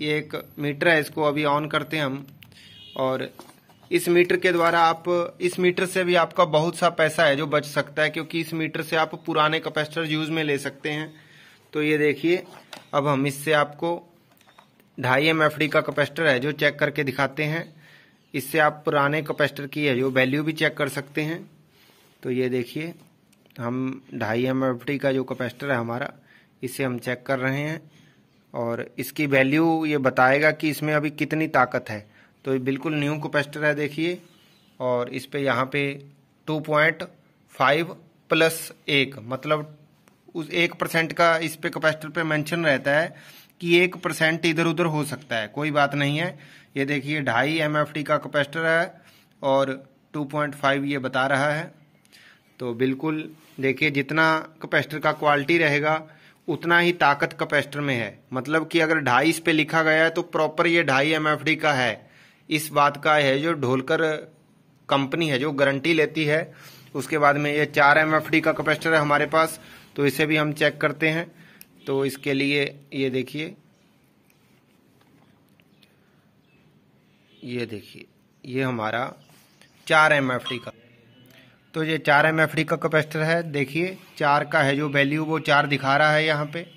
ये एक मीटर है इसको अभी ऑन करते हैं हम और इस मीटर के द्वारा आप इस मीटर से भी आपका बहुत सा पैसा है जो बच सकता है क्योंकि इस मीटर से आप पुराने कैपेसिटर यूज में ले सकते हैं तो ये देखिए अब हम इससे आपको ढाई एम का कैपेसिटर है जो चेक करके दिखाते हैं इससे आप पुराने कैपेसिटर की है जो वैल्यू भी चेक कर सकते हैं तो ये देखिए हम ढाई एम का जो कैपेसिटर है हमारा इसे हम चेक कर रहे हैं और इसकी वैल्यू ये बताएगा कि इसमें अभी कितनी ताकत है तो ये बिल्कुल न्यू कैपेसिटर है देखिए और इस पर यहाँ पे टू पॉइंट फाइव प्लस एक मतलब उस एक परसेंट का इस पे कैपेसिटर पे मेंशन रहता है कि एक परसेंट इधर उधर हो सकता है कोई बात नहीं है ये देखिए ढाई एम का कैपेसिटर है और 2.5 ये बता रहा है तो बिल्कुल देखिए जितना कैपेसिटर का क्वालिटी रहेगा उतना ही ताकत कैपेसिटर में है मतलब कि अगर ढाई इस पर लिखा गया है तो प्रॉपर ये ढाई एम का है इस बात का है जो ढोलकर कंपनी है जो गारंटी लेती है उसके बाद में ये चार एम का कैपेसिटर है हमारे पास तो इसे भी हम चेक करते हैं तो इसके लिए ये देखिए ये देखिए ये हमारा चार एम का तो ये चार एम एफ डी का कैपेसिटर है देखिए चार का है जो वैल्यू वो चार दिखा रहा है यहाँ पे